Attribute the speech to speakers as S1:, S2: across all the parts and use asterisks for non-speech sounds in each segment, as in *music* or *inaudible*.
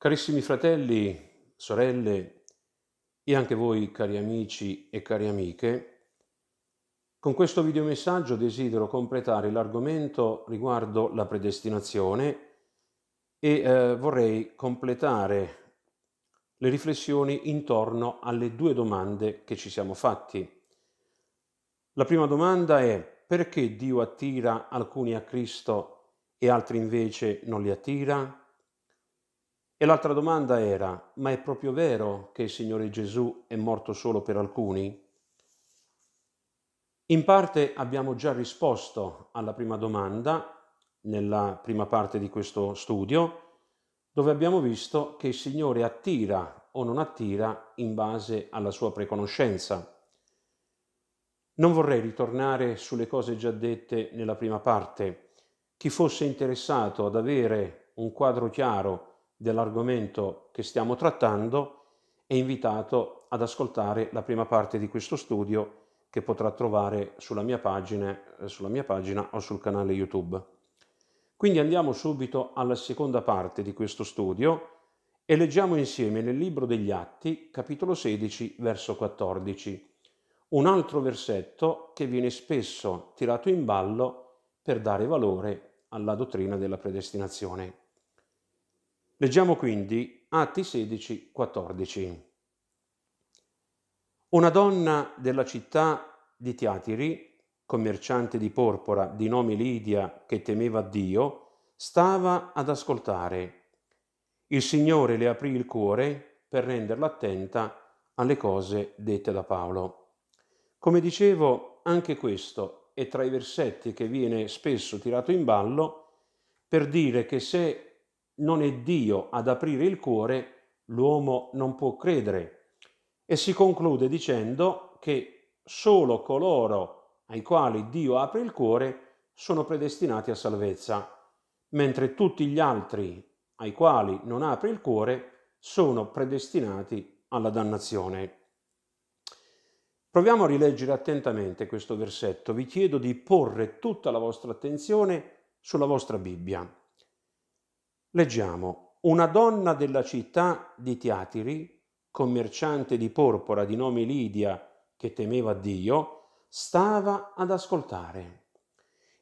S1: Carissimi fratelli, sorelle e anche voi cari amici e cari amiche, con questo videomessaggio desidero completare l'argomento riguardo la predestinazione e eh, vorrei completare le riflessioni intorno alle due domande che ci siamo fatti. La prima domanda è perché Dio attira alcuni a Cristo e altri invece non li attira? E l'altra domanda era, ma è proprio vero che il Signore Gesù è morto solo per alcuni? In parte abbiamo già risposto alla prima domanda nella prima parte di questo studio, dove abbiamo visto che il Signore attira o non attira in base alla sua preconoscenza. Non vorrei ritornare sulle cose già dette nella prima parte. Chi fosse interessato ad avere un quadro chiaro dell'argomento che stiamo trattando è invitato ad ascoltare la prima parte di questo studio che potrà trovare sulla mia pagina, eh, sulla mia pagina o sul canale YouTube. Quindi andiamo subito alla seconda parte di questo studio e leggiamo insieme nel libro degli Atti, capitolo 16, verso 14, un altro versetto che viene spesso tirato in ballo per dare valore alla dottrina della predestinazione. Leggiamo quindi Atti 16, 14. Una donna della città di Tiatiri, commerciante di porpora di nome Lidia che temeva Dio, stava ad ascoltare. Il Signore le aprì il cuore per renderla attenta alle cose dette da Paolo. Come dicevo, anche questo è tra i versetti che viene spesso tirato in ballo per dire che se non è Dio ad aprire il cuore, l'uomo non può credere. E si conclude dicendo che solo coloro ai quali Dio apre il cuore sono predestinati a salvezza, mentre tutti gli altri ai quali non apre il cuore sono predestinati alla dannazione. Proviamo a rileggere attentamente questo versetto. Vi chiedo di porre tutta la vostra attenzione sulla vostra Bibbia. Leggiamo, una donna della città di Tiatiri, commerciante di porpora di nome Lidia, che temeva Dio, stava ad ascoltare.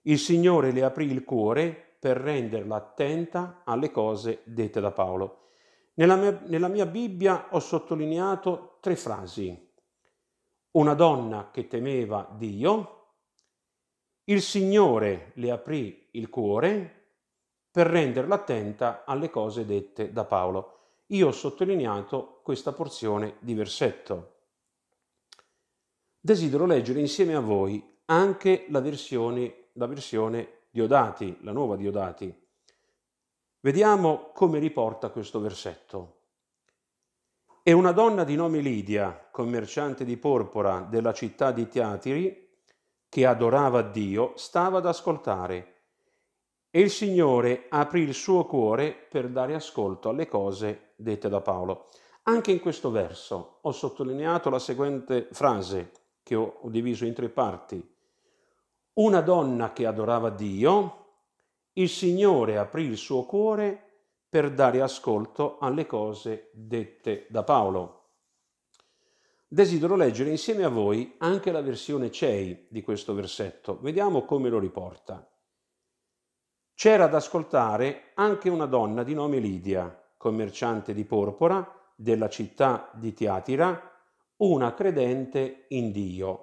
S1: Il Signore le aprì il cuore per renderla attenta alle cose dette da Paolo. Nella mia, nella mia Bibbia ho sottolineato tre frasi. Una donna che temeva Dio, il Signore le aprì il cuore per renderla attenta alle cose dette da Paolo. Io ho sottolineato questa porzione di versetto. Desidero leggere insieme a voi anche la versione, la versione Diodati, la nuova Diodati. Vediamo come riporta questo versetto. E una donna di nome Lidia, commerciante di porpora della città di Tiatiri, che adorava Dio, stava ad ascoltare e il Signore aprì il suo cuore per dare ascolto alle cose dette da Paolo. Anche in questo verso ho sottolineato la seguente frase che ho diviso in tre parti. Una donna che adorava Dio, il Signore aprì il suo cuore per dare ascolto alle cose dette da Paolo. Desidero leggere insieme a voi anche la versione CEI di questo versetto. Vediamo come lo riporta c'era ad ascoltare anche una donna di nome Lidia, commerciante di porpora della città di Tiatira, una credente in Dio.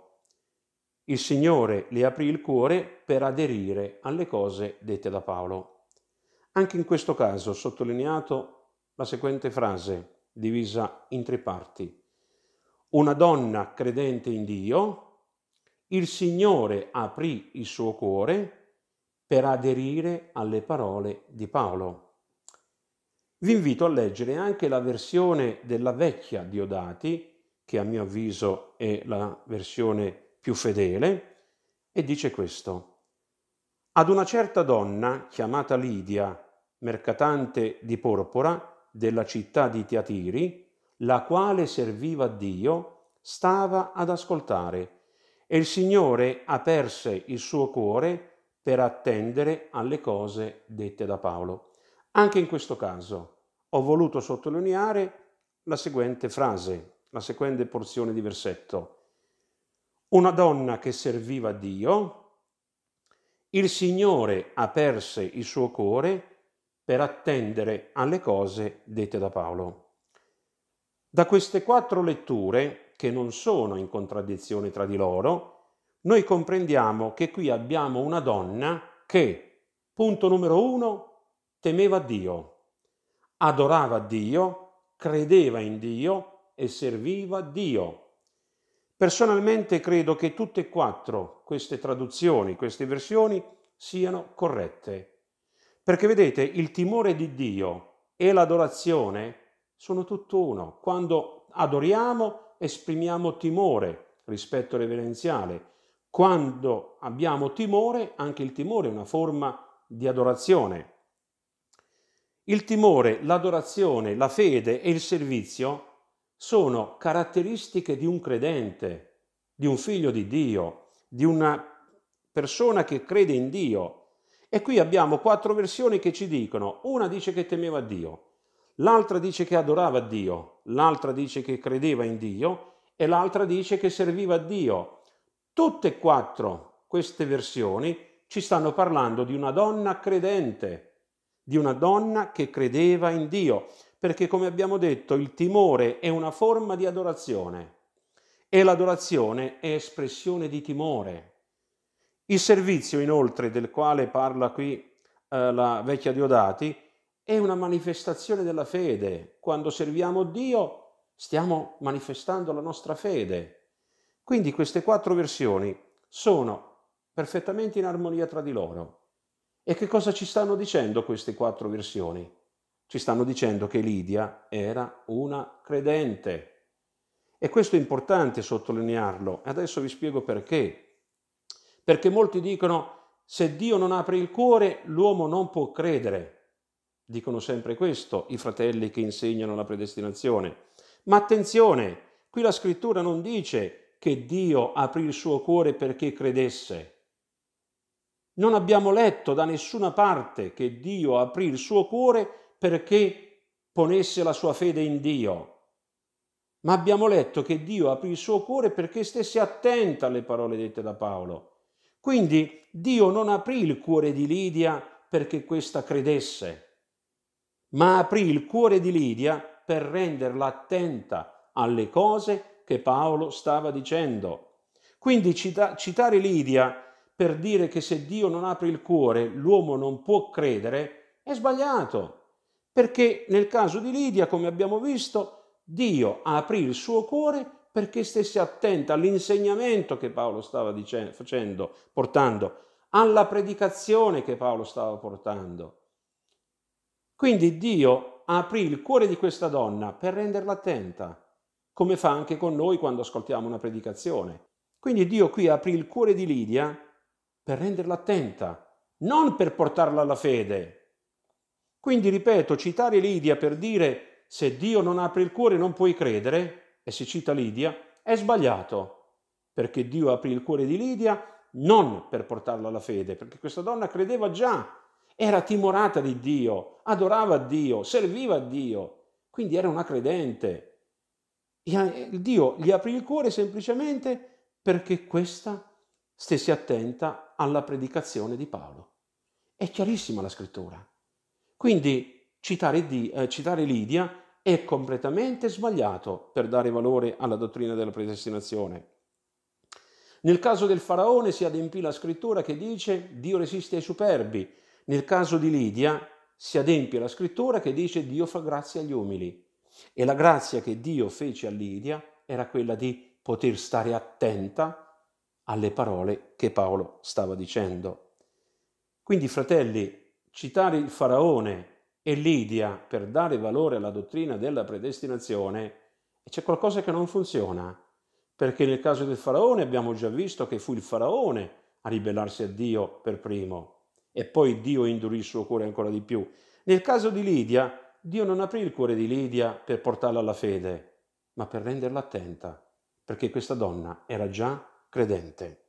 S1: Il Signore le aprì il cuore per aderire alle cose dette da Paolo. Anche in questo caso ho sottolineato la seguente frase, divisa in tre parti. Una donna credente in Dio, il Signore aprì il suo cuore per aderire alle parole di Paolo. Vi invito a leggere anche la versione della vecchia Diodati, che a mio avviso è la versione più fedele, e dice questo. Ad una certa donna, chiamata Lidia, mercatante di porpora della città di Tiatiri, la quale serviva a Dio, stava ad ascoltare, e il Signore aperse il suo cuore per attendere alle cose dette da Paolo. Anche in questo caso ho voluto sottolineare la seguente frase, la seguente porzione di versetto. Una donna che serviva a Dio, il Signore aperse il suo cuore per attendere alle cose dette da Paolo. Da queste quattro letture, che non sono in contraddizione tra di loro, noi comprendiamo che qui abbiamo una donna che, punto numero uno, temeva Dio, adorava Dio, credeva in Dio e serviva Dio. Personalmente credo che tutte e quattro queste traduzioni, queste versioni siano corrette. Perché vedete, il timore di Dio e l'adorazione sono tutt'uno. Quando adoriamo esprimiamo timore, rispetto reverenziale quando abbiamo timore, anche il timore è una forma di adorazione. Il timore, l'adorazione, la fede e il servizio sono caratteristiche di un credente, di un figlio di Dio, di una persona che crede in Dio. E qui abbiamo quattro versioni che ci dicono, una dice che temeva Dio, l'altra dice che adorava Dio, l'altra dice che credeva in Dio e l'altra dice che serviva Dio. Tutte e quattro queste versioni ci stanno parlando di una donna credente, di una donna che credeva in Dio, perché come abbiamo detto il timore è una forma di adorazione e l'adorazione è espressione di timore. Il servizio inoltre del quale parla qui eh, la vecchia Diodati è una manifestazione della fede. Quando serviamo Dio stiamo manifestando la nostra fede. Quindi queste quattro versioni sono perfettamente in armonia tra di loro. E che cosa ci stanno dicendo queste quattro versioni? Ci stanno dicendo che Lidia era una credente. E questo è importante sottolinearlo. Adesso vi spiego perché. Perché molti dicono, se Dio non apre il cuore, l'uomo non può credere. Dicono sempre questo i fratelli che insegnano la predestinazione. Ma attenzione, qui la scrittura non dice che Dio aprì il suo cuore perché credesse. Non abbiamo letto da nessuna parte che Dio aprì il suo cuore perché ponesse la sua fede in Dio, ma abbiamo letto che Dio aprì il suo cuore perché stesse attenta alle parole dette da Paolo. Quindi Dio non aprì il cuore di Lidia perché questa credesse, ma aprì il cuore di Lidia per renderla attenta alle cose che Paolo stava dicendo. Quindi cita- citare Lidia per dire che se Dio non apre il cuore l'uomo non può credere è sbagliato, perché nel caso di Lidia, come abbiamo visto, Dio aprì il suo cuore perché stesse attenta all'insegnamento che Paolo stava dicendo, facendo, portando, alla predicazione che Paolo stava portando. Quindi Dio aprì il cuore di questa donna per renderla attenta come fa anche con noi quando ascoltiamo una predicazione. Quindi Dio qui aprì il cuore di Lidia per renderla attenta, non per portarla alla fede. Quindi, ripeto, citare Lidia per dire se Dio non apre il cuore non puoi credere, e si cita Lidia, è sbagliato, perché Dio aprì il cuore di Lidia non per portarla alla fede, perché questa donna credeva già, era timorata di Dio, adorava Dio, serviva Dio, quindi era una credente. Eh, Dio gli aprì il cuore semplicemente perché questa stesse attenta alla predicazione di Paolo. È chiarissima la scrittura. Quindi citare, di, eh, citare Lidia è completamente sbagliato per dare valore alla dottrina della predestinazione. Nel caso del faraone si adempì la scrittura che dice Dio resiste ai superbi. Nel caso di Lidia si adempie la scrittura che dice Dio fa grazia agli umili. E la grazia che Dio fece a Lidia era quella di poter stare attenta alle parole che Paolo stava dicendo. Quindi, fratelli, citare il faraone e Lidia per dare valore alla dottrina della predestinazione, c'è qualcosa che non funziona, perché nel caso del faraone abbiamo già visto che fu il faraone a ribellarsi a Dio per primo e poi Dio indurì il suo cuore ancora di più. Nel caso di Lidia Dio non aprì il cuore di Lidia per portarla alla fede, ma per renderla attenta, perché questa donna era già credente.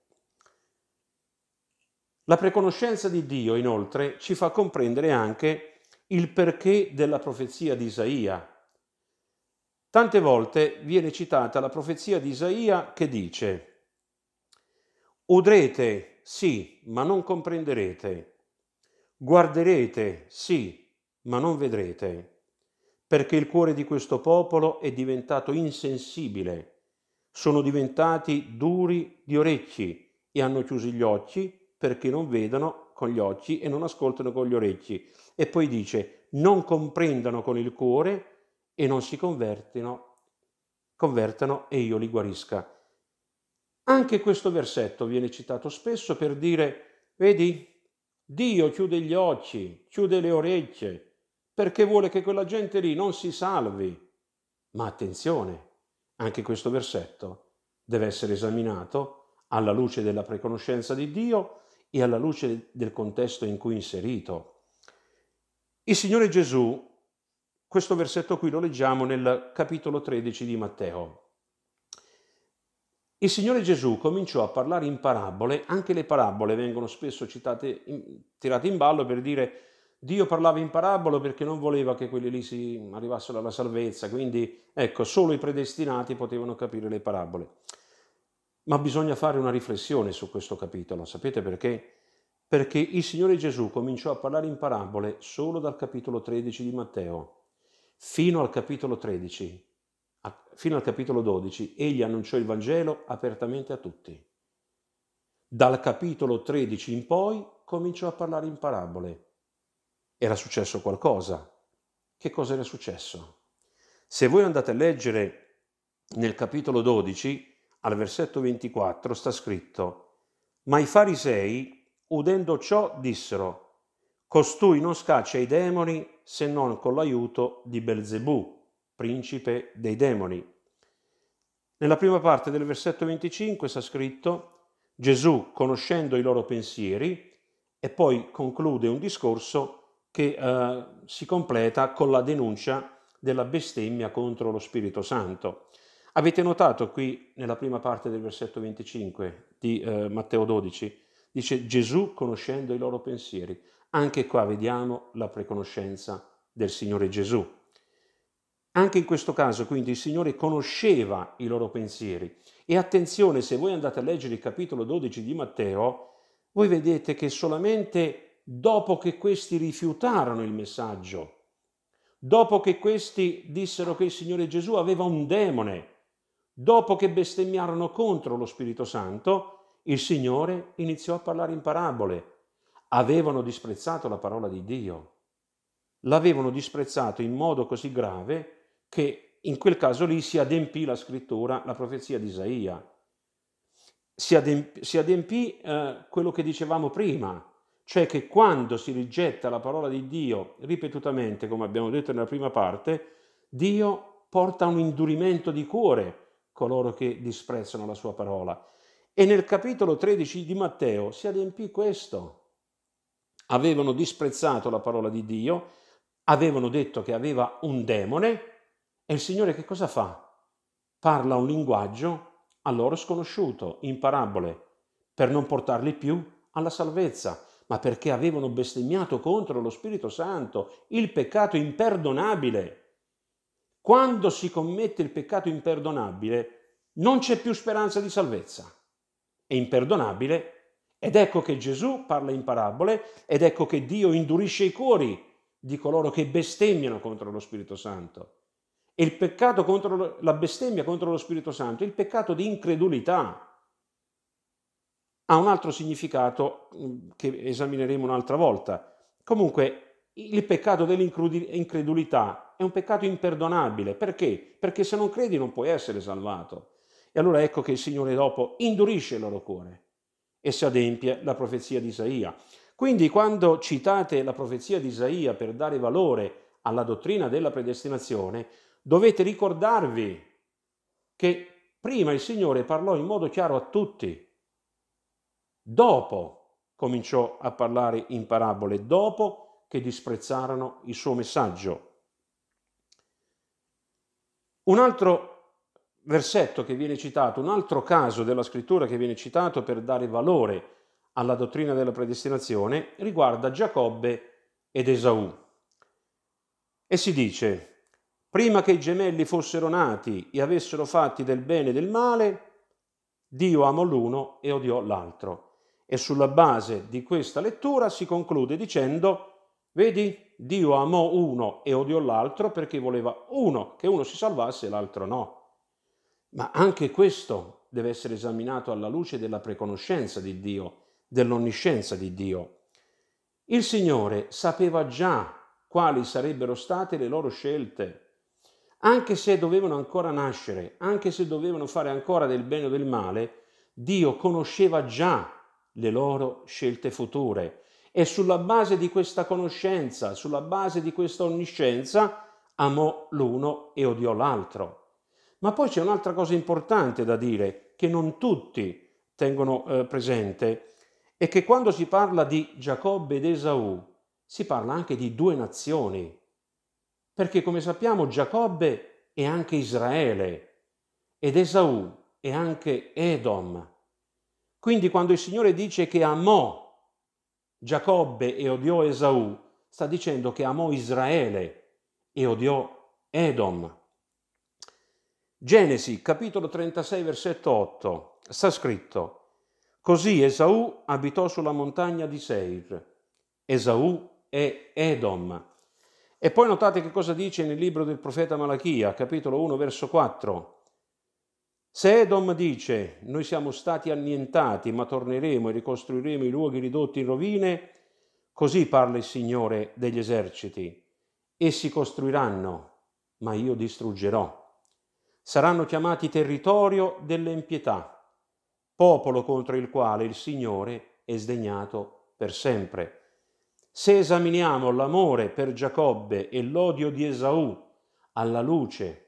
S1: La preconoscenza di Dio, inoltre, ci fa comprendere anche il perché della profezia di Isaia. Tante volte viene citata la profezia di Isaia che dice, udrete, sì, ma non comprenderete, guarderete, sì, ma non vedrete, perché il cuore di questo popolo è diventato insensibile, sono diventati duri di orecchi e hanno chiuso gli occhi perché non vedono con gli occhi e non ascoltano con gli orecchi. E poi dice, non comprendano con il cuore e non si convertino, convertano e io li guarisca. Anche questo versetto viene citato spesso per dire, vedi, Dio chiude gli occhi, chiude le orecchie, perché vuole che quella gente lì non si salvi. Ma attenzione, anche questo versetto deve essere esaminato alla luce della preconoscenza di Dio e alla luce del contesto in cui è inserito. Il Signore Gesù, questo versetto qui lo leggiamo nel capitolo 13 di Matteo. Il Signore Gesù cominciò a parlare in parabole, anche le parabole vengono spesso citate, tirate in ballo per dire Dio parlava in parabolo perché non voleva che quelli lì si arrivassero alla salvezza, quindi ecco, solo i predestinati potevano capire le parabole. Ma bisogna fare una riflessione su questo capitolo, sapete perché? Perché il Signore Gesù cominciò a parlare in parabole solo dal capitolo 13 di Matteo fino al capitolo 13, fino al capitolo 12, egli annunciò il Vangelo apertamente a tutti. Dal capitolo 13 in poi cominciò a parlare in parabole era successo qualcosa. Che cosa era successo? Se voi andate a leggere nel capitolo 12, al versetto 24, sta scritto, ma i farisei, udendo ciò, dissero, costui non scaccia i demoni se non con l'aiuto di Belzebù, principe dei demoni. Nella prima parte del versetto 25 sta scritto Gesù conoscendo i loro pensieri e poi conclude un discorso che eh, si completa con la denuncia della bestemmia contro lo Spirito Santo. Avete notato qui nella prima parte del versetto 25 di eh, Matteo 12, dice Gesù conoscendo i loro pensieri. Anche qua vediamo la preconoscenza del Signore Gesù. Anche in questo caso quindi il Signore conosceva i loro pensieri. E attenzione, se voi andate a leggere il capitolo 12 di Matteo, voi vedete che solamente dopo che questi rifiutarono il messaggio, dopo che questi dissero che il Signore Gesù aveva un demone, dopo che bestemmiarono contro lo Spirito Santo, il Signore iniziò a parlare in parabole. Avevano disprezzato la parola di Dio. L'avevano disprezzato in modo così grave che in quel caso lì si adempì la scrittura, la profezia di Isaia. Si adempì, si adempì eh, quello che dicevamo prima, cioè che quando si rigetta la parola di Dio ripetutamente, come abbiamo detto nella prima parte, Dio porta un indurimento di cuore coloro che disprezzano la sua parola. E nel capitolo 13 di Matteo si adempì questo. Avevano disprezzato la parola di Dio, avevano detto che aveva un demone e il Signore che cosa fa? Parla un linguaggio a loro sconosciuto, in parabole, per non portarli più alla salvezza ma perché avevano bestemmiato contro lo Spirito Santo il peccato imperdonabile. Quando si commette il peccato imperdonabile non c'è più speranza di salvezza. È imperdonabile ed ecco che Gesù parla in parabole ed ecco che Dio indurisce i cuori di coloro che bestemmiano contro lo Spirito Santo. E il peccato contro la bestemmia contro lo Spirito Santo, è il peccato di incredulità, ha un altro significato mm, che esamineremo un'altra volta. Comunque, il peccato dell'incredulità è un peccato imperdonabile. Perché? Perché se non credi non puoi essere salvato. E allora ecco che il Signore dopo indurisce il loro cuore e si adempie la profezia di Isaia. Quindi quando citate la profezia di Isaia per dare valore alla dottrina della predestinazione, dovete ricordarvi che prima il Signore parlò in modo chiaro a tutti Dopo cominciò a parlare in parabole, dopo che disprezzarono il suo messaggio. Un altro versetto che viene citato, un altro caso della scrittura che viene citato per dare valore alla dottrina della predestinazione, riguarda Giacobbe ed Esaù. E si dice, prima che i gemelli fossero nati e avessero fatti del bene e del male, Dio amò l'uno e odiò l'altro. E sulla base di questa lettura si conclude dicendo, vedi, Dio amò uno e odiò l'altro perché voleva uno, che uno si salvasse e l'altro no. Ma anche questo deve essere esaminato alla luce della preconoscenza di Dio, dell'onniscienza di Dio. Il Signore sapeva già quali sarebbero state le loro scelte, anche se dovevano ancora nascere, anche se dovevano fare ancora del bene o del male, Dio conosceva già le loro scelte future. E sulla base di questa conoscenza, sulla base di questa onniscienza, amò l'uno e odiò l'altro. Ma poi c'è un'altra cosa importante da dire, che non tutti tengono eh, presente, è che quando si parla di Giacobbe ed Esaù, si parla anche di due nazioni, perché come sappiamo Giacobbe è anche Israele ed Esaù è anche Edom. Quindi quando il Signore dice che amò Giacobbe e odiò Esaù, sta dicendo che amò Israele e odiò Edom. Genesi capitolo 36 versetto 8 sta scritto Così Esaù abitò sulla montagna di Seir. Esaù è Edom. E poi notate che cosa dice nel libro del profeta Malachia, capitolo 1 verso 4. Se Edom dice noi siamo stati annientati ma torneremo e ricostruiremo i luoghi ridotti in rovine, così parla il Signore degli eserciti. Essi costruiranno, ma io distruggerò. Saranno chiamati territorio dell'impietà, popolo contro il quale il Signore è sdegnato per sempre. Se esaminiamo l'amore per Giacobbe e l'odio di Esaù alla luce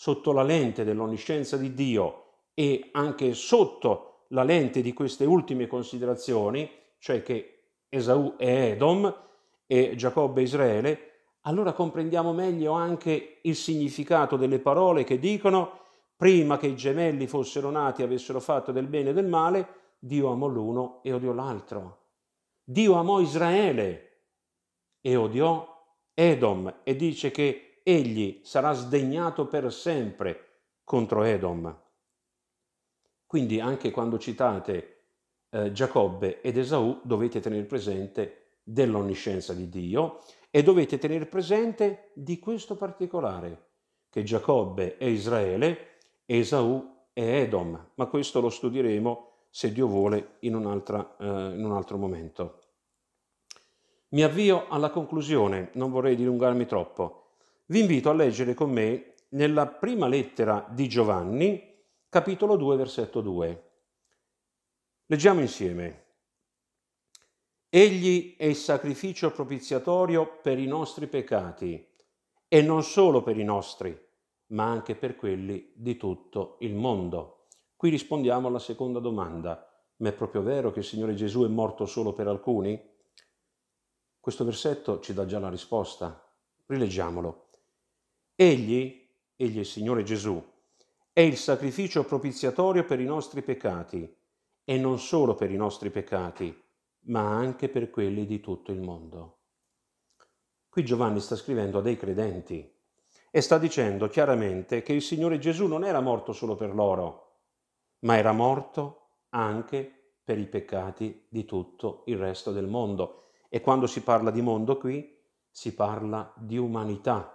S1: sotto la lente dell'onniscienza di Dio e anche sotto la lente di queste ultime considerazioni, cioè che Esau è Edom e Giacobbe è Israele, allora comprendiamo meglio anche il significato delle parole che dicono prima che i gemelli fossero nati e avessero fatto del bene e del male, Dio amò l'uno e odiò l'altro. Dio amò Israele e odiò Edom e dice che egli sarà sdegnato per sempre contro Edom. Quindi anche quando citate eh, Giacobbe ed Esaù dovete tenere presente dell'onniscienza di Dio e dovete tenere presente di questo particolare, che Giacobbe è Israele, Esaù è Edom, ma questo lo studieremo se Dio vuole in, un'altra, eh, in un altro momento. Mi avvio alla conclusione, non vorrei dilungarmi troppo vi invito a leggere con me nella prima lettera di Giovanni, capitolo 2, versetto 2. Leggiamo insieme. Egli è il sacrificio propiziatorio per i nostri peccati, e non solo per i nostri, ma anche per quelli di tutto il mondo. Qui rispondiamo alla seconda domanda. Ma è proprio vero che il Signore Gesù è morto solo per alcuni? Questo versetto ci dà già la risposta. Rileggiamolo. Egli, egli è il Signore Gesù, è il sacrificio propiziatorio per i nostri peccati e non solo per i nostri peccati, ma anche per quelli di tutto il mondo. Qui Giovanni sta scrivendo a dei credenti e sta dicendo chiaramente che il Signore Gesù non era morto solo per loro, ma era morto anche per i peccati di tutto il resto del mondo. E quando si parla di mondo qui, si parla di umanità,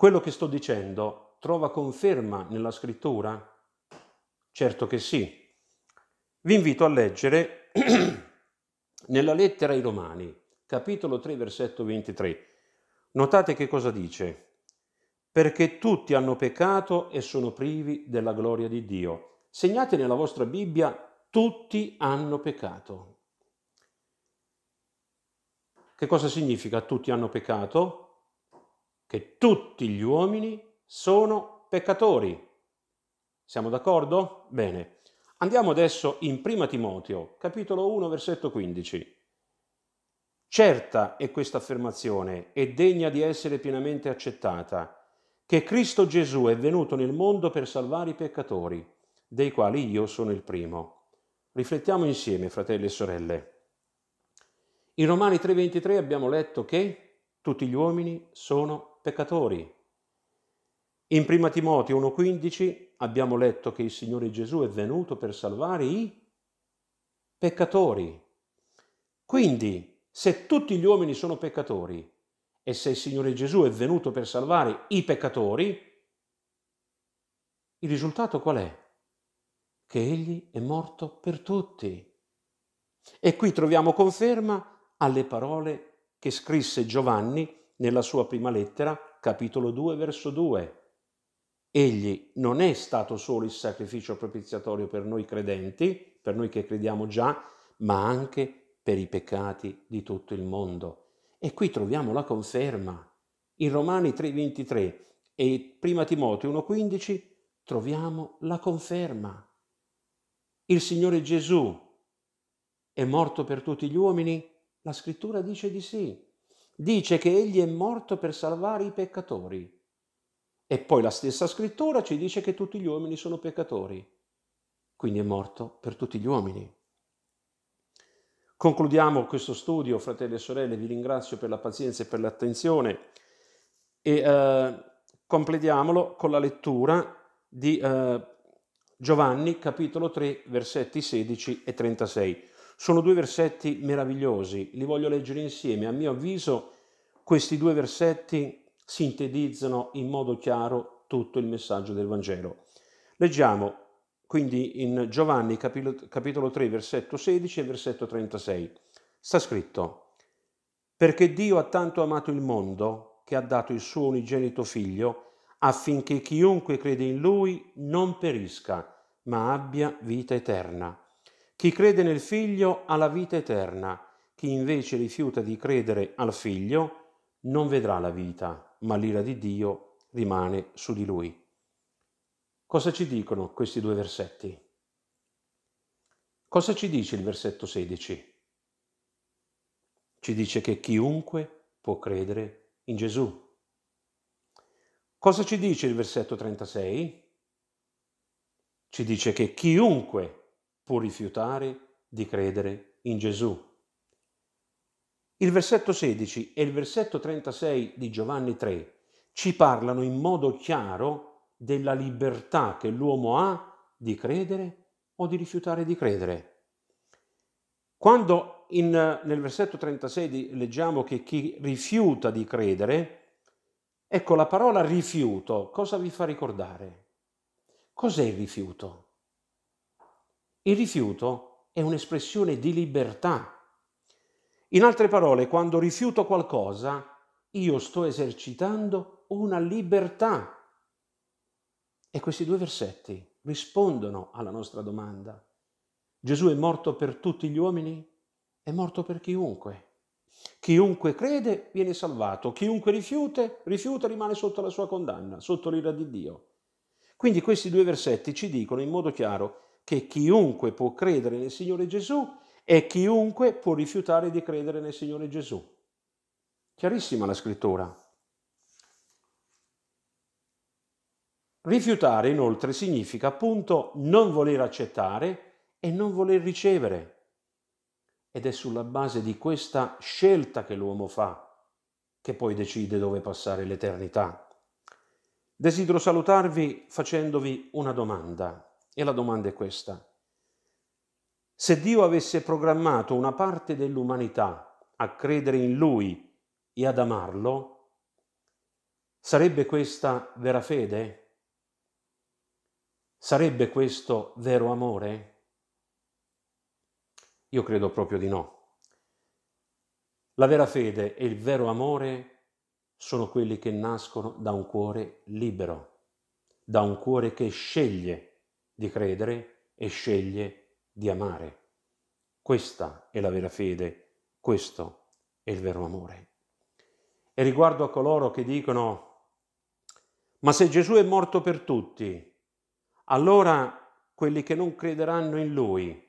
S1: Quello che sto dicendo trova conferma nella scrittura? Certo che sì. Vi invito a leggere *clears throat* nella lettera ai Romani, capitolo 3, versetto 23. Notate che cosa dice. Perché tutti hanno peccato e sono privi della gloria di Dio. Segnate nella vostra Bibbia, tutti hanno peccato. Che cosa significa tutti hanno peccato? che tutti gli uomini sono peccatori. Siamo d'accordo? Bene. Andiamo adesso in Prima Timoteo, capitolo 1, versetto 15. Certa è questa affermazione e degna di essere pienamente accettata, che Cristo Gesù è venuto nel mondo per salvare i peccatori, dei quali io sono il primo. Riflettiamo insieme, fratelli e sorelle. In Romani 3:23 abbiamo letto che tutti gli uomini sono peccatori. In 1 Timoteo 1.15 abbiamo letto che il Signore Gesù è venuto per salvare i peccatori. Quindi, se tutti gli uomini sono peccatori e se il Signore Gesù è venuto per salvare i peccatori, il risultato qual è? Che Egli è morto per tutti. E qui troviamo conferma alle parole che scrisse Giovanni nella sua prima lettera, capitolo 2, verso 2. Egli non è stato solo il sacrificio propiziatorio per noi credenti, per noi che crediamo già, ma anche per i peccati di tutto il mondo. E qui troviamo la conferma. In Romani 3:23 e 1 Timoteo 1:15 troviamo la conferma. Il Signore Gesù è morto per tutti gli uomini? La scrittura dice di sì dice che egli è morto per salvare i peccatori. E poi la stessa scrittura ci dice che tutti gli uomini sono peccatori. Quindi è morto per tutti gli uomini. Concludiamo questo studio, fratelli e sorelle, vi ringrazio per la pazienza e per l'attenzione e eh, completiamolo con la lettura di eh, Giovanni capitolo 3 versetti 16 e 36. Sono due versetti meravigliosi, li voglio leggere insieme. A mio avviso questi due versetti sintetizzano in modo chiaro tutto il messaggio del Vangelo. Leggiamo quindi in Giovanni capitolo 3 versetto 16 e versetto 36. Sta scritto, perché Dio ha tanto amato il mondo che ha dato il suo unigenito figlio affinché chiunque crede in lui non perisca, ma abbia vita eterna. Chi crede nel Figlio ha la vita eterna, chi invece rifiuta di credere al Figlio non vedrà la vita, ma l'ira di Dio rimane su di lui. Cosa ci dicono questi due versetti? Cosa ci dice il versetto 16? Ci dice che chiunque può credere in Gesù. Cosa ci dice il versetto 36? Ci dice che chiunque può può rifiutare di credere in Gesù. Il versetto 16 e il versetto 36 di Giovanni 3 ci parlano in modo chiaro della libertà che l'uomo ha di credere o di rifiutare di credere. Quando in, nel versetto 36 di, leggiamo che chi rifiuta di credere, ecco la parola rifiuto, cosa vi fa ricordare? Cos'è il rifiuto? Il rifiuto è un'espressione di libertà. In altre parole, quando rifiuto qualcosa, io sto esercitando una libertà. E questi due versetti rispondono alla nostra domanda. Gesù è morto per tutti gli uomini? È morto per chiunque. Chiunque crede viene salvato, chiunque rifiute, rifiuta rimane sotto la sua condanna, sotto l'ira di Dio. Quindi questi due versetti ci dicono in modo chiaro che chiunque può credere nel Signore Gesù e chiunque può rifiutare di credere nel Signore Gesù. Chiarissima la scrittura. Rifiutare inoltre significa appunto non voler accettare e non voler ricevere. Ed è sulla base di questa scelta che l'uomo fa che poi decide dove passare l'eternità. Desidero salutarvi facendovi una domanda. E la domanda è questa. Se Dio avesse programmato una parte dell'umanità a credere in Lui e ad amarlo, sarebbe questa vera fede? Sarebbe questo vero amore? Io credo proprio di no. La vera fede e il vero amore sono quelli che nascono da un cuore libero, da un cuore che sceglie di credere e sceglie di amare. Questa è la vera fede, questo è il vero amore. E riguardo a coloro che dicono, ma se Gesù è morto per tutti, allora quelli che non crederanno in lui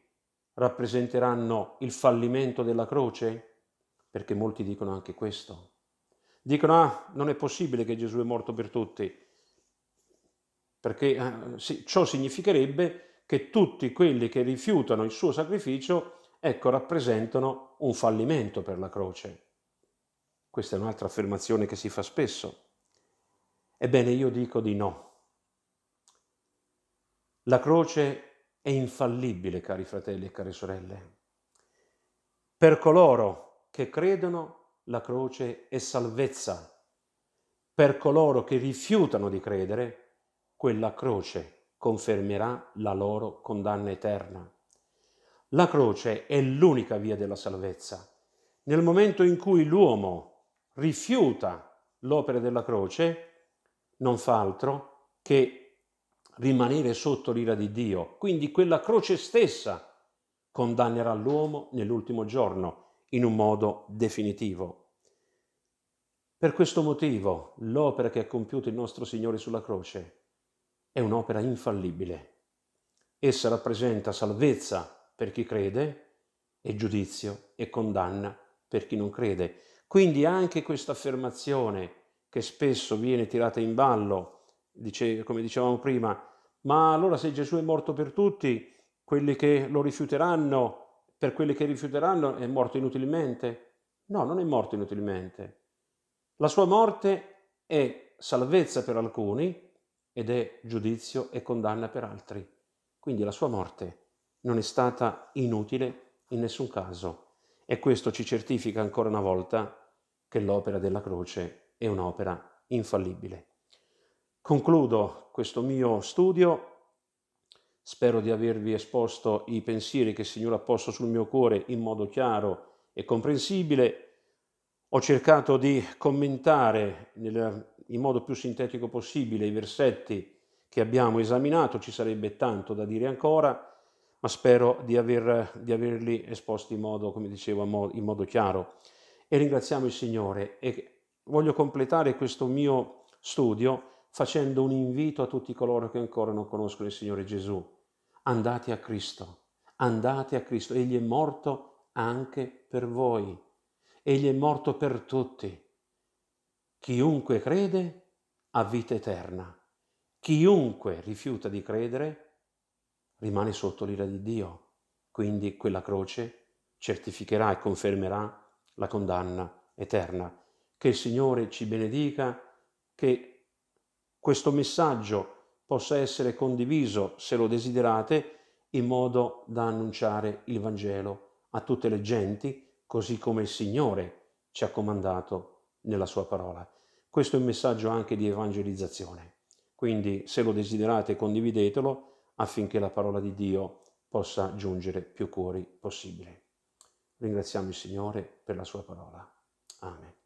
S1: rappresenteranno il fallimento della croce? Perché molti dicono anche questo. Dicono, ah, non è possibile che Gesù è morto per tutti, perché eh, sì, ciò significherebbe che tutti quelli che rifiutano il suo sacrificio, ecco, rappresentano un fallimento per la croce. Questa è un'altra affermazione che si fa spesso. Ebbene, io dico di no. La croce è infallibile, cari fratelli e care sorelle. Per coloro che credono, la croce è salvezza. Per coloro che rifiutano di credere, quella croce confermerà la loro condanna eterna. La croce è l'unica via della salvezza. Nel momento in cui l'uomo rifiuta l'opera della croce, non fa altro che rimanere sotto l'ira di Dio. Quindi quella croce stessa condannerà l'uomo nell'ultimo giorno in un modo definitivo. Per questo motivo l'opera che ha compiuto il nostro Signore sulla croce è un'opera infallibile. Essa rappresenta salvezza per chi crede e giudizio e condanna per chi non crede. Quindi anche questa affermazione che spesso viene tirata in ballo, dice, come dicevamo prima, ma allora se Gesù è morto per tutti, quelli che lo rifiuteranno, per quelli che rifiuteranno, è morto inutilmente? No, non è morto inutilmente. La sua morte è salvezza per alcuni ed è giudizio e condanna per altri. Quindi la sua morte non è stata inutile in nessun caso e questo ci certifica ancora una volta che l'opera della croce è un'opera infallibile. Concludo questo mio studio, spero di avervi esposto i pensieri che il Signore ha posto sul mio cuore in modo chiaro e comprensibile. Ho cercato di commentare nel in modo più sintetico possibile i versetti che abbiamo esaminato, ci sarebbe tanto da dire ancora, ma spero di, aver, di averli esposti in modo, come dicevo, in modo chiaro. E ringraziamo il Signore e voglio completare questo mio studio facendo un invito a tutti coloro che ancora non conoscono il Signore Gesù. Andate a Cristo, andate a Cristo. Egli è morto anche per voi. Egli è morto per tutti. Chiunque crede ha vita eterna. Chiunque rifiuta di credere rimane sotto l'ira di Dio. Quindi quella croce certificherà e confermerà la condanna eterna. Che il Signore ci benedica, che questo messaggio possa essere condiviso, se lo desiderate, in modo da annunciare il Vangelo a tutte le genti, così come il Signore ci ha comandato nella sua parola. Questo è un messaggio anche di evangelizzazione. Quindi se lo desiderate condividetelo affinché la parola di Dio possa giungere più cuori possibile. Ringraziamo il Signore per la sua parola. Amen.